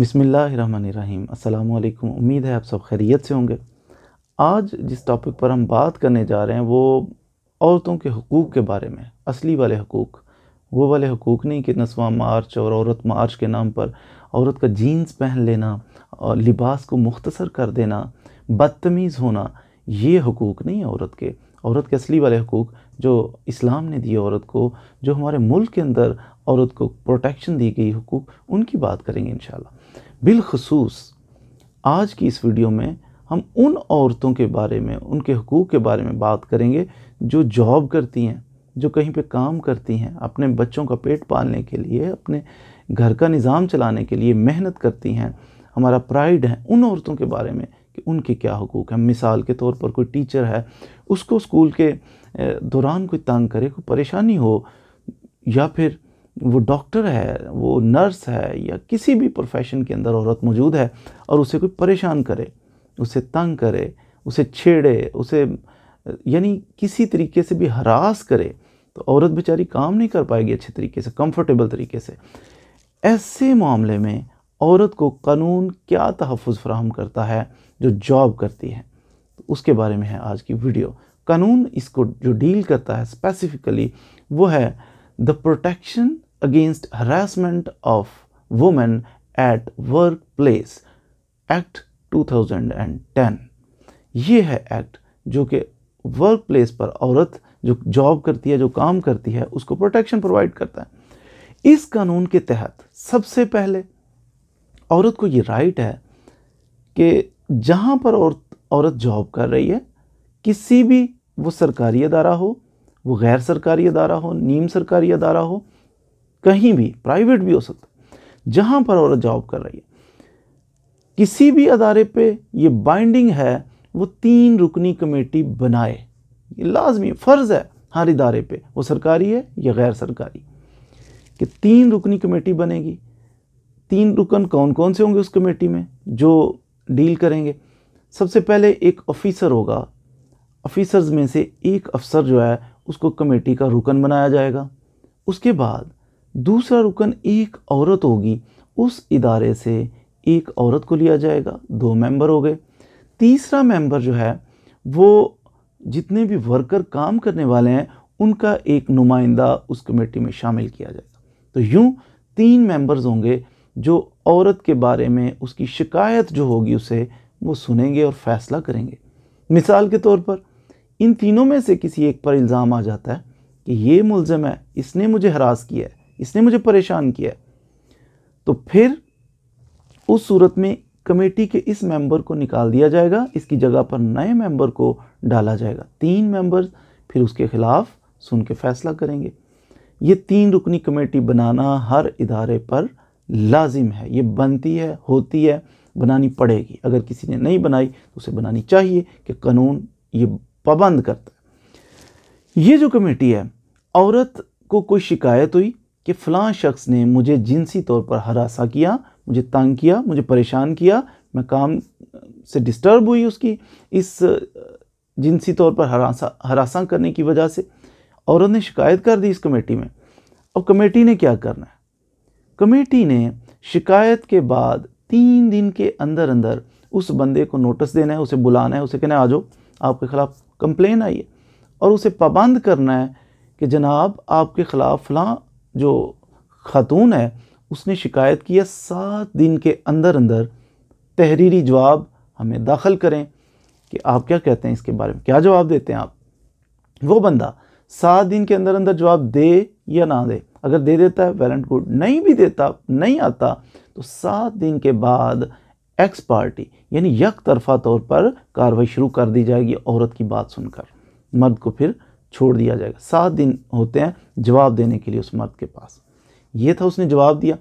بسم اللہ الرحمن الرحیم السلام علیکم امید ہے آپ سب خیریت سے ہوں گے آج جس ٹاپک پر ہم بات کرنے جا رہے ہیں وہ عورتوں کے حقوق کے بارے میں اصلی والے حقوق وہ والے حقوق نہیں کہ نسواں مارچ اور عورت مارچ کے نام پر عورت کا جینز پہن لینا اور لباس کو مختصر کر دینا بدتمیز ہونا یہ حقوق نہیں ہے عورت کے عورت کے اصلی والے حقوق جو اسلام نے دیے عورت کو جو ہمارے ملک کے اندر عورت کو پروٹیکشن دی گئی حقوق ان کی بات کریں گے انشاءاللہ بالخصوص آج کی اس ویڈیو میں ہم ان عورتوں کے بارے میں ان کے حقوق کے بارے میں بات کریں گے جو جاب کرتی ہیں جو کہیں پہ کام کرتی ہیں اپنے بچوں کا پیٹ پالنے کے لیے اپنے گھر کا نظام چلانے کے لیے محنت کرتی ہیں ہمارا پرائیڈ ہے ان عورتوں کے بارے میں کہ ان کے کیا حقوق ہیں مثال کے طور پر کوئی ٹیچر ہے اس کو اسکول کے دوران کوئی تنگ کرے کوئی پریشانی ہو یا پھر وہ ڈاکٹر ہے وہ نرس ہے یا کسی بھی پروفیشن کے اندر عورت موجود ہے اور اسے کوئی پریشان کرے اسے تنگ کرے اسے چھیڑے اسے یعنی کسی طریقے سے بھی ہراس کرے تو عورت بیچاری کام نہیں کر پائے گی اچھے طریقے سے کمفرٹیبل طریقے سے ایسے معاملے میں عورت کو قانون کیا تحفظ فراہم کرتا ہے جو جاب کرتی ہے تو اس کے بارے میں ہے آج کی ویڈیو قانون اس کو جو ڈیل کرتا ہے اسپیسیفکلی وہ ہے the protection against harassment of women at workplace act two thousand and ten یہ ہے ایکٹ جو کہ ورک پلیس پر عورت جو جاب کرتی ہے جو کام کرتی ہے اس کو پروٹیکشن پرووائڈ کرتا ہے اس قانون کے تحت سب سے پہلے عورت کو یہ رائٹ ہے کہ جہاں پر عورت عورت جاب کر رہی ہے کسی بھی وہ سرکاری ادارہ ہو وہ غیر سرکاری ادارہ ہو نیم سرکاری ادارہ ہو کہیں بھی پرائیویٹ بھی ہو سکتا ہے جہاں پر عورت جاب کر رہی ہے کسی بھی ادارے پہ یہ بائنڈنگ ہے وہ تین رکنی کمیٹی بنائے یہ لازمی فرض ہے ہر ادارے پہ وہ سرکاری ہے یا غیر سرکاری کہ تین رکنی کمیٹی بنے گی تین رکن کون کون سے ہوں گے اس کمیٹی میں جو ڈیل کریں گے سب سے پہلے ایک آفیسر ہوگا آفیسرز میں سے ایک افسر جو ہے اس کو کمیٹی کا رکن بنایا جائے گا اس کے بعد دوسرا رکن ایک عورت ہوگی اس ادارے سے ایک عورت کو لیا جائے گا دو ممبر ہو گئے تیسرا ممبر جو ہے وہ جتنے بھی ورکر کام کرنے والے ہیں ان کا ایک نمائندہ اس کمیٹی میں شامل کیا جائے گا تو یوں تین ممبرز ہوں گے جو عورت کے بارے میں اس کی شکایت جو ہوگی اسے وہ سنیں گے اور فیصلہ کریں گے مثال کے طور پر ان تینوں میں سے کسی ایک پر الزام آ جاتا ہے کہ یہ ملزم ہے اس نے مجھے ہراس کیا ہے اس نے مجھے پریشان کیا ہے تو پھر اس صورت میں کمیٹی کے اس ممبر کو نکال دیا جائے گا اس کی جگہ پر نئے ممبر کو ڈالا جائے گا تین ممبر پھر اس کے خلاف سن کے فیصلہ کریں گے یہ تین رکنی کمیٹی بنانا ہر ادارے پر لازم ہے یہ بنتی ہے ہوتی ہے بنانی پڑے گی اگر کسی نے نہیں بنائی تو اسے بنانی چاہیے کہ قانون یہ پابند کرتا ہے یہ جو کمیٹی ہے عورت کو کوئی شکایت ہوئی کہ فلاں شخص نے مجھے جنسی طور پر ہراساں کیا مجھے تنگ کیا مجھے پریشان کیا میں کام سے ڈسٹرب ہوئی اس کی اس جنسی طور پر ہراساں ہراساں کرنے کی وجہ سے عورت نے شکایت کر دی اس کمیٹی میں اب کمیٹی نے کیا کرنا ہے کمیٹی نے شکایت کے بعد تین دن کے اندر اندر اس بندے کو نوٹس دینا ہے اسے بلانا ہے اسے کہنا ہے آجو آپ کے خلاف کمپلین آئی ہے اور اسے پابند کرنا ہے کہ جناب آپ کے خلاف فلاں جو خاتون ہے اس نے شکایت کی ہے سات دن کے اندر اندر تحریری جواب ہمیں داخل کریں کہ آپ کیا کہتے ہیں اس کے بارے میں کیا جواب دیتے ہیں آپ وہ بندہ سات دن کے اندر اندر جواب دے یا نہ دے اگر دے دیتا ہے ویل اینڈ گڈ نہیں بھی دیتا نہیں آتا تو سات دن کے بعد ایکس پارٹی یعنی یک طرفہ طور پر کاروائی شروع کر دی جائے گی عورت کی بات سن کر مرد کو پھر چھوڑ دیا جائے گا سات دن ہوتے ہیں جواب دینے کے لیے اس مرد کے پاس یہ تھا اس نے جواب دیا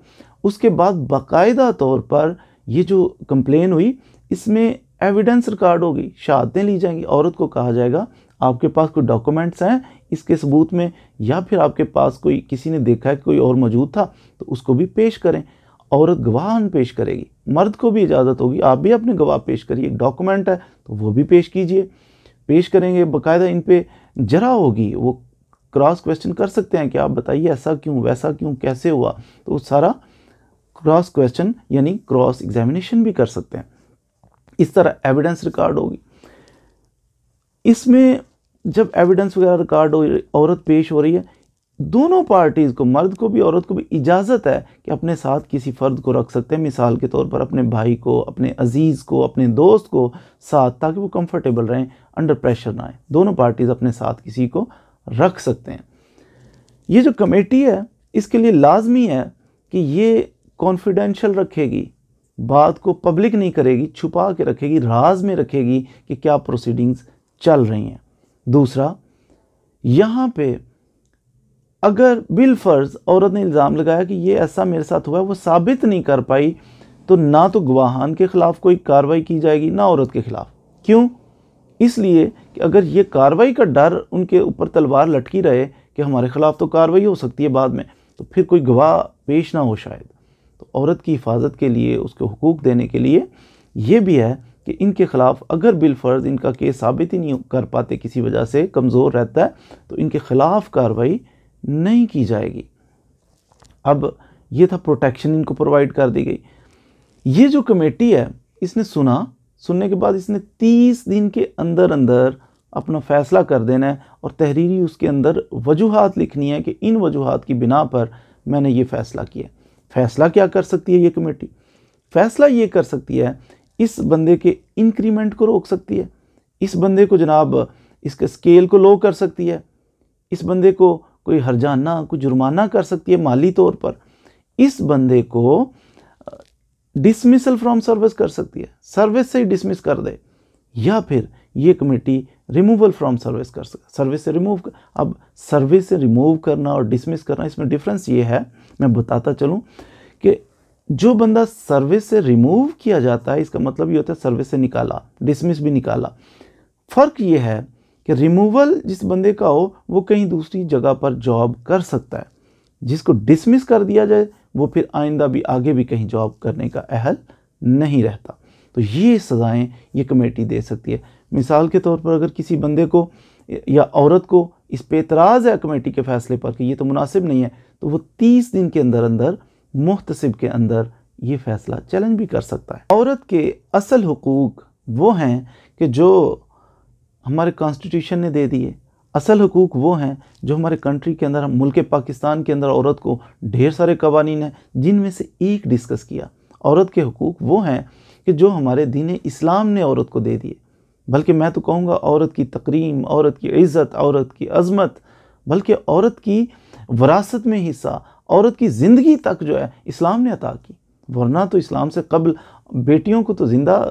اس کے بعد باقاعدہ طور پر یہ جو کمپلین ہوئی اس میں ایویڈنس ریکارڈ ہوگی شہادتیں لی جائیں گی عورت کو کہا جائے گا آپ کے پاس کوئی ڈاکومنٹس ہیں اس کے ثبوت میں یا پھر آپ کے پاس کوئی کسی نے دیکھا ہے کوئی اور موجود تھا تو اس کو بھی پیش کریں عورت گواہ ان پیش کرے گی مرد کو بھی اجازت ہوگی آپ بھی اپنے گواہ پیش کریے ایک ہے تو وہ بھی پیش کیجیے پیش کریں گے باقاعدہ ان پہ جرا ہوگی وہ کراس کویشچن کر سکتے ہیں کہ آپ بتائیے ایسا کیوں ویسا کیوں کیسے ہوا تو سارا کراس کویسچن یعنی کراس ایگزامینیشن بھی کر سکتے ہیں اس طرح ایویڈنس ریکارڈ ہوگی اس میں جب ایویڈنس وغیرہ ریکارڈ ہو عورت پیش ہو رہی ہے دونوں پارٹیز کو مرد کو بھی عورت کو بھی اجازت ہے کہ اپنے ساتھ کسی فرد کو رکھ سکتے ہیں مثال کے طور پر اپنے بھائی کو اپنے عزیز کو اپنے دوست کو ساتھ تاکہ وہ کمفرٹیبل رہیں انڈر پریشر نہ آئیں دونوں پارٹیز اپنے ساتھ کسی کو رکھ سکتے ہیں یہ جو کمیٹی ہے اس کے لیے لازمی ہے کہ یہ کانفیڈینشیل رکھے گی بات کو پبلک نہیں کرے گی چھپا کے رکھے گی راز میں رکھے گی کہ کیا پروسیڈنگز چل رہی ہیں دوسرا یہاں پہ اگر بالفرض فرض عورت نے الزام لگایا کہ یہ ایسا میرے ساتھ ہوا ہے وہ ثابت نہیں کر پائی تو نہ تو گواہان کے خلاف کوئی کاروائی کی جائے گی نہ عورت کے خلاف کیوں اس لیے کہ اگر یہ کاروائی کا ڈر ان کے اوپر تلوار لٹکی رہے کہ ہمارے خلاف تو کاروائی ہو سکتی ہے بعد میں تو پھر کوئی گواہ پیش نہ ہو شاید تو عورت کی حفاظت کے لیے اس کے حقوق دینے کے لیے یہ بھی ہے کہ ان کے خلاف اگر بالفرض فرض ان کا کیس ثابت ہی نہیں کر پاتے کسی وجہ سے کمزور رہتا ہے تو ان کے خلاف کاروائی نہیں کی جائے گی اب یہ تھا پروٹیکشن ان کو پرووائڈ کر دی گئی یہ جو کمیٹی ہے اس نے سنا سننے کے بعد اس نے تیس دن کے اندر اندر اپنا فیصلہ کر دینا ہے اور تحریری اس کے اندر وجوہات لکھنی ہے کہ ان وجوہات کی بنا پر میں نے یہ فیصلہ کیا ہے فیصلہ کیا کر سکتی ہے یہ کمیٹی فیصلہ یہ کر سکتی ہے اس بندے کے انکریمنٹ کو روک سکتی ہے اس بندے کو جناب اس کے اسکیل کو لو کر سکتی ہے اس بندے کو کوئی ہرجانہ کوئی جرمانہ کر سکتی ہے مالی طور پر اس بندے کو ڈسمسل فرام سروس کر سکتی ہے سروس سے ہی ڈسمس کر دے یا پھر یہ کمیٹی ریموول فرام سروس کر سکتا سروس سے ریموو کر اب سروس سے ریموو کرنا اور ڈسمس کرنا اس میں ڈیفرنس یہ ہے میں بتاتا چلوں کہ جو بندہ سروس سے ریموو کیا جاتا ہے اس کا مطلب یہ ہوتا ہے سروس سے نکالا ڈسمس بھی نکالا فرق یہ ہے کہ ریموول جس بندے کا ہو وہ کہیں دوسری جگہ پر جاب کر سکتا ہے جس کو ڈسمس کر دیا جائے وہ پھر آئندہ بھی آگے بھی کہیں جاب کرنے کا اہل نہیں رہتا تو یہ سزائیں یہ کمیٹی دے سکتی ہے مثال کے طور پر اگر کسی بندے کو یا عورت کو اس پہ اعتراض ہے کمیٹی کے فیصلے پر کہ یہ تو مناسب نہیں ہے تو وہ تیس دن کے اندر اندر محتسب کے اندر یہ فیصلہ چیلنج بھی کر سکتا ہے عورت کے اصل حقوق وہ ہیں کہ جو ہمارے کانسٹیٹیوشن نے دے دیے اصل حقوق وہ ہیں جو ہمارے کنٹری کے اندر ملک پاکستان کے اندر عورت کو ڈھیر سارے قوانین ہیں جن میں سے ایک ڈسکس کیا عورت کے حقوق وہ ہیں کہ جو ہمارے دین اسلام نے عورت کو دے دیے بلکہ میں تو کہوں گا عورت کی تقریم عورت کی عزت عورت کی عظمت بلکہ عورت کی وراثت میں حصہ عورت کی زندگی تک جو ہے اسلام نے عطا کی ورنہ تو اسلام سے قبل بیٹیوں کو تو زندہ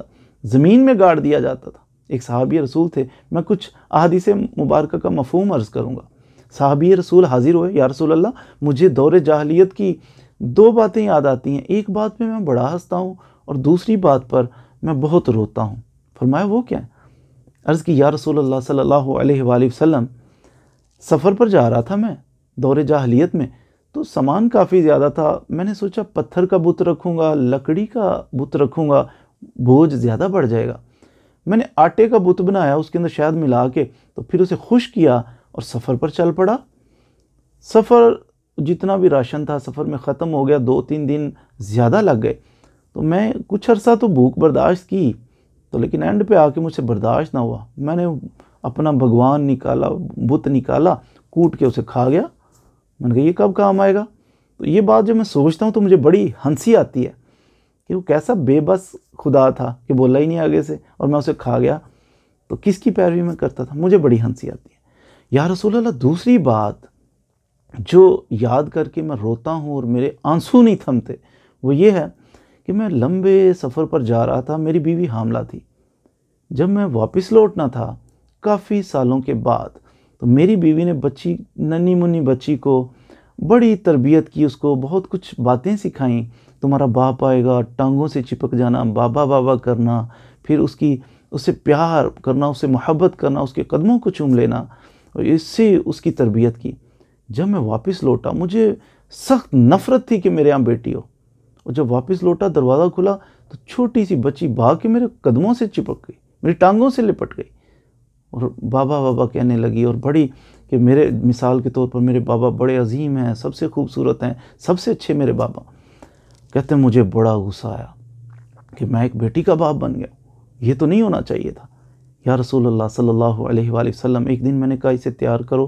زمین میں گاڑ دیا جاتا تھا ایک صحابی رسول تھے میں کچھ احادیث مبارکہ کا مفہوم عرض کروں گا صحابی رسول حاضر ہوئے یا رسول اللہ مجھے دور جاہلیت کی دو باتیں یاد آتی ہیں ایک بات پہ میں بڑا ہنستا ہوں اور دوسری بات پر میں بہت روتا ہوں فرمایا وہ کیا ہے عرض کی یا رسول اللہ صلی اللہ علیہ وآلہ وسلم سفر پر جا رہا تھا میں دور جاہلیت میں تو سامان کافی زیادہ تھا میں نے سوچا پتھر کا بت رکھوں گا لکڑی کا بت رکھوں گا بوجھ زیادہ بڑھ جائے گا میں نے آٹے کا بت بنایا اس کے اندر شاید ملا کے تو پھر اسے خوش کیا اور سفر پر چل پڑا سفر جتنا بھی راشن تھا سفر میں ختم ہو گیا دو تین دن زیادہ لگ گئے تو میں کچھ عرصہ تو بھوک برداشت کی تو لیکن اینڈ پہ آ کے مجھ سے برداشت نہ ہوا میں نے اپنا بھگوان نکالا بت نکالا کوٹ کے اسے کھا گیا میں نے کہا یہ کب کام آئے گا تو یہ بات جو میں سوچتا ہوں تو مجھے بڑی ہنسی آتی ہے کہ وہ کیسا بے بس خدا تھا کہ بولا ہی نہیں آگے سے اور میں اسے کھا گیا تو کس کی پیروی میں کرتا تھا مجھے بڑی ہنسی آتی ہے یا رسول اللہ دوسری بات جو یاد کر کے میں روتا ہوں اور میرے آنسو نہیں تھمتے وہ یہ ہے کہ میں لمبے سفر پر جا رہا تھا میری بیوی حاملہ تھی جب میں واپس لوٹنا تھا کافی سالوں کے بعد تو میری بیوی نے بچی ننی منی بچی کو بڑی تربیت کی اس کو بہت کچھ باتیں سکھائیں تمہارا باپ آئے گا ٹانگوں سے چپک جانا بابا بابا کرنا پھر اس کی اس سے پیار کرنا اس سے محبت کرنا اس کے قدموں کو چوم لینا اور اس سے اس کی تربیت کی جب میں واپس لوٹا مجھے سخت نفرت تھی کہ میرے یہاں بیٹی ہو اور جب واپس لوٹا دروازہ کھلا تو چھوٹی سی بچی بھاگ کے میرے قدموں سے چپک گئی میری ٹانگوں سے لپٹ گئی اور بابا بابا کہنے لگی اور بڑی کہ میرے مثال کے طور پر میرے بابا بڑے عظیم ہیں سب سے خوبصورت ہیں سب سے اچھے میرے بابا کہتے ہیں مجھے بڑا غصہ آیا کہ میں ایک بیٹی کا باپ بن گیا یہ تو نہیں ہونا چاہیے تھا یا رسول اللہ صلی اللہ علیہ وآلہ وسلم ایک دن میں نے کہا اسے تیار کرو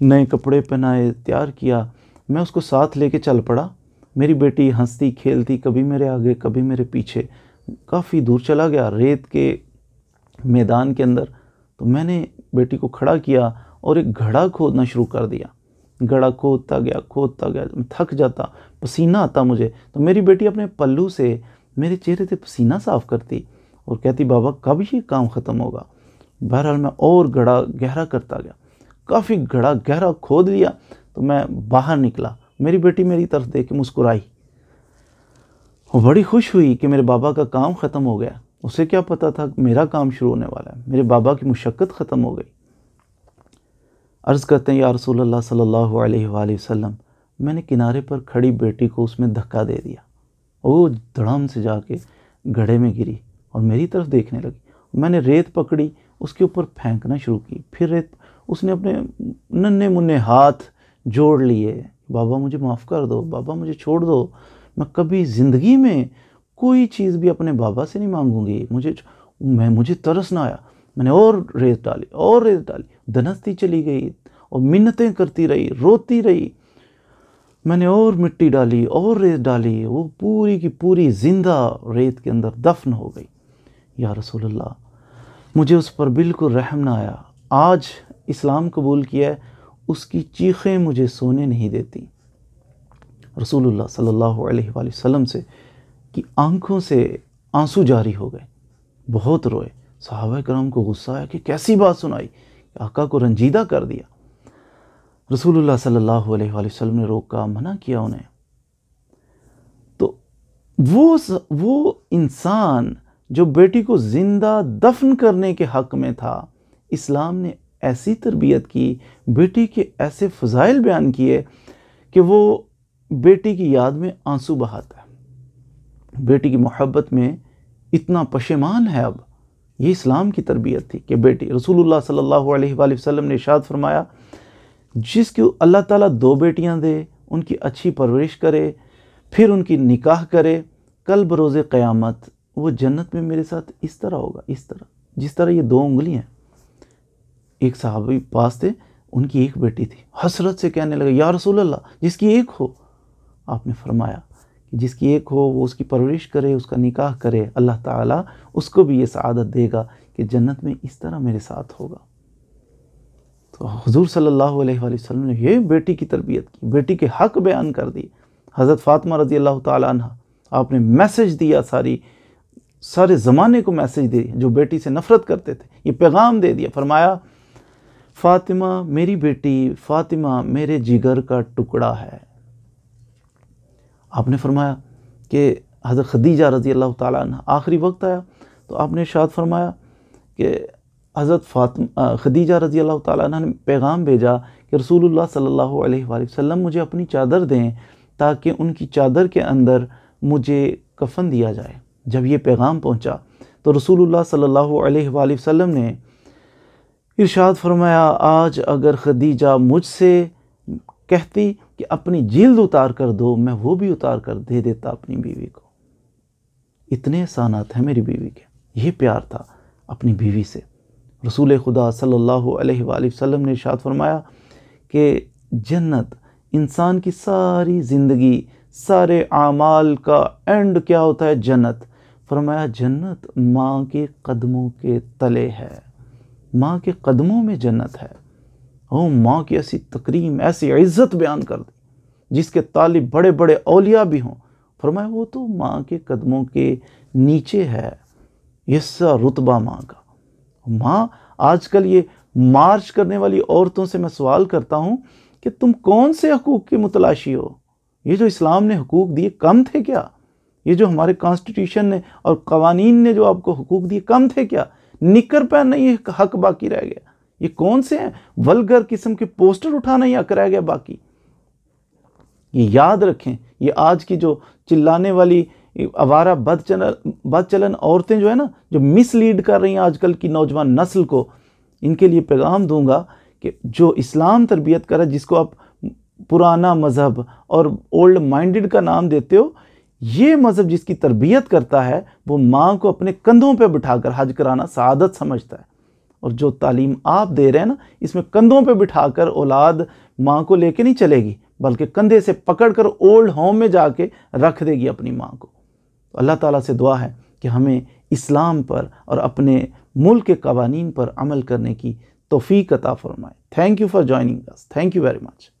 نئے کپڑے پہنائے تیار کیا میں اس کو ساتھ لے کے چل پڑا میری بیٹی ہنستی کھیلتی کبھی میرے آگے کبھی میرے پیچھے کافی دور چلا گیا ریت کے میدان کے اندر تو میں نے بیٹی کو کھڑا کیا اور ایک گھڑا کھودنا شروع کر دیا گھڑا کھودتا گیا کھودتا گیا میں تھک جاتا پسینہ آتا مجھے تو میری بیٹی اپنے پلو سے میرے چہرے سے پسینہ صاف کرتی اور کہتی بابا کب یہ کام ختم ہوگا بہرحال میں اور گڑا گہرا کرتا گیا کافی گڑا گہرا کھود لیا تو میں باہر نکلا میری بیٹی میری طرف کے مسکرائی وہ بڑی خوش ہوئی کہ میرے بابا کا کام ختم ہو گیا اسے کیا پتا تھا میرا کام شروع ہونے والا ہے میرے بابا کی مشقت ختم ہو گئی عرض کرتے ہیں یا رسول اللہ صلی اللہ علیہ وآلہ وسلم میں نے کنارے پر کھڑی بیٹی کو اس میں دھکا دے دیا اور وہ دھڑم سے جا کے گڑھے میں گری اور میری طرف دیکھنے لگی میں نے ریت پکڑی اس کے اوپر پھینکنا شروع کی پھر ریت اس نے اپنے ننے منے ہاتھ جوڑ لیے بابا مجھے معاف کر دو بابا مجھے چھوڑ دو میں کبھی زندگی میں کوئی چیز بھی اپنے بابا سے نہیں مانگوں گی مجھے میں مجھے ترس نہ آیا میں نے اور ریت ڈالی اور ریت ڈالی دنستی چلی گئی اور منتیں کرتی رہی روتی رہی میں نے اور مٹی ڈالی اور ریت ڈالی وہ پوری کی پوری زندہ ریت کے اندر دفن ہو گئی یا رسول اللہ مجھے اس پر بالکل رحم نہ آیا آج اسلام قبول کیا ہے اس کی چیخیں مجھے سونے نہیں دیتی رسول اللہ صلی اللہ علیہ وآلہ وسلم سے کی آنکھوں سے آنسو جاری ہو گئے بہت روئے صحابہ کرام کو غصہ آیا کہ کیسی بات سنائی آقا کو رنجیدہ کر دیا رسول اللہ صلی اللہ علیہ وآلہ وسلم نے روکا منع کیا انہیں تو وہ انسان جو بیٹی کو زندہ دفن کرنے کے حق میں تھا اسلام نے ایسی تربیت کی بیٹی کے ایسے فضائل بیان کیے کہ وہ بیٹی کی یاد میں آنسو بہاتا ہے بیٹی کی محبت میں اتنا پشیمان ہے اب یہ اسلام کی تربیت تھی کہ بیٹی رسول اللہ صلی اللہ علیہ وآلہ وسلم نے اشارت فرمایا جس کو اللہ تعالیٰ دو بیٹیاں دے ان کی اچھی پرورش کرے پھر ان کی نکاح کرے کل بروز قیامت وہ جنت میں میرے ساتھ اس طرح ہوگا اس طرح جس طرح یہ دو انگلیاں ہیں ایک صحابی پاس تھے ان کی ایک بیٹی تھی حسرت سے کہنے لگا یا رسول اللہ جس کی ایک ہو آپ نے فرمایا کہ جس کی ایک ہو وہ اس کی پرورش کرے اس کا نکاح کرے اللہ تعالیٰ اس کو بھی یہ سعادت دے گا کہ جنت میں اس طرح میرے ساتھ ہوگا تو حضور صلی اللہ علیہ وآلہ وسلم نے یہ بیٹی کی تربیت کی بیٹی کے حق بیان کر دی حضرت فاطمہ رضی اللہ تعالیٰ عنہ آپ نے میسج دیا ساری سارے زمانے کو میسج دے جو بیٹی سے نفرت کرتے تھے یہ پیغام دے دیا فرمایا فاطمہ میری بیٹی فاطمہ میرے جگر کا ٹکڑا ہے آپ نے فرمایا کہ حضرت خدیجہ رضی اللہ تعالیٰ عنہ آخری وقت آیا تو آپ نے ارشاد فرمایا کہ حضرت فاطمہ خدیجہ رضی اللہ تعالیٰ عنہ نے پیغام بھیجا کہ رسول اللہ صلی اللہ علیہ وآلہ وسلم مجھے اپنی چادر دیں تاکہ ان کی چادر کے اندر مجھے کفن دیا جائے جب یہ پیغام پہنچا تو رسول اللہ صلی اللہ علیہ وآلہ وسلم نے ارشاد فرمایا آج اگر خدیجہ مجھ سے کہتی کہ اپنی جلد اتار کر دو میں وہ بھی اتار کر دے دیتا اپنی بیوی کو اتنے احسانات ہیں میری بیوی کے یہ پیار تھا اپنی بیوی سے رسول خدا صلی اللہ علیہ وآلہ وسلم نے ارشاد فرمایا کہ جنت انسان کی ساری زندگی سارے اعمال کا اینڈ کیا ہوتا ہے جنت فرمایا جنت ماں کے قدموں کے تلے ہے ماں کے قدموں میں جنت ہے او ماں کی ایسی تکریم ایسی عزت بیان کر دے جس کے طالب بڑے بڑے اولیاء بھی ہوں فرمایا وہ تو ماں کے قدموں کے نیچے ہے یہ سا رتبہ ماں کا ماں آج کل یہ مارچ کرنے والی عورتوں سے میں سوال کرتا ہوں کہ تم کون سے حقوق کی متلاشی ہو یہ جو اسلام نے حقوق دیے کم تھے کیا یہ جو ہمارے کانسٹیٹیوشن نے اور قوانین نے جو آپ کو حقوق دیے کم تھے کیا نکر پہننا یہ حق باقی رہ گیا یہ کون سے ہیں ولگر قسم کے پوسٹر اٹھانا یہ حق رہ گیا باقی یہ یاد رکھیں یہ آج کی جو چلانے والی آوارہ بد چلن بد چلن عورتیں جو ہے نا جو مس لیڈ کر رہی ہیں آج کل کی نوجوان نسل کو ان کے لیے پیغام دوں گا کہ جو اسلام تربیت کرا جس کو آپ پرانا مذہب اور اولڈ مائنڈڈ کا نام دیتے ہو یہ مذہب جس کی تربیت کرتا ہے وہ ماں کو اپنے کندھوں پہ بٹھا کر حج کرانا سعادت سمجھتا ہے اور جو تعلیم آپ دے رہے ہیں نا اس میں کندھوں پہ بٹھا کر اولاد ماں کو لے کے نہیں چلے گی بلکہ کندھے سے پکڑ کر اولڈ ہوم میں جا کے رکھ دے گی اپنی ماں کو اللہ تعالیٰ سے دعا ہے کہ ہمیں اسلام پر اور اپنے ملک کے قوانین پر عمل کرنے کی توفیق عطا فرمائے thank you for joining this thank you very much